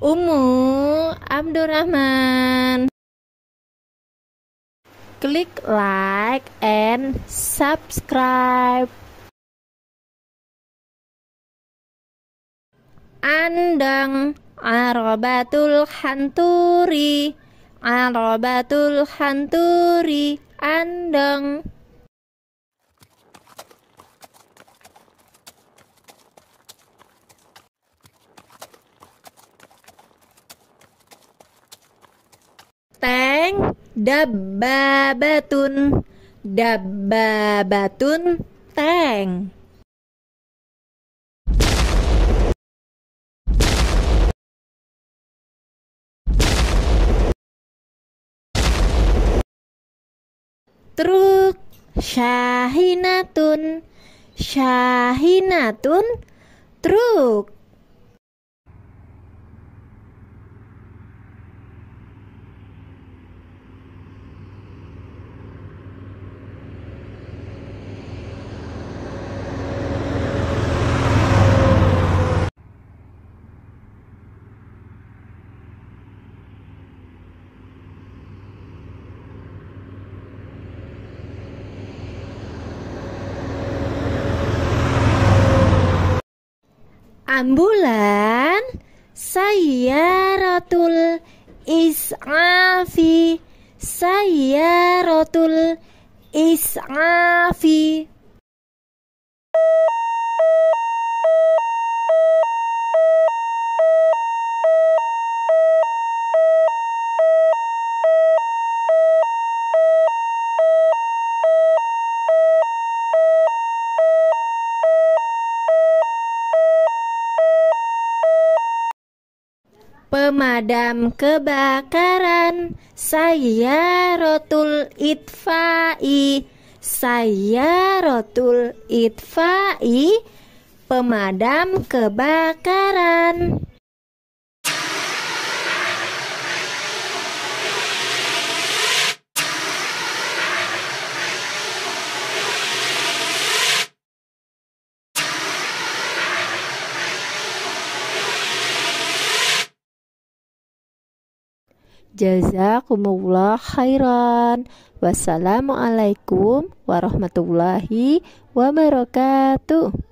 Umu Abdurrahman. Klik like and subscribe. Andang Arobatul Hanturi Arobatul Hanturi Andang Dababatun, dababatun Tank Truk Syahinatun Syahinatun Truk ambulan saya rotul is'afi rotul is'afi Pemadam kebakaran Saya Rotul Itfai Saya Rotul Itfai Pemadam kebakaran Jazakumullah khairan. Wassalamualaikum warahmatullahi wabarakatuh.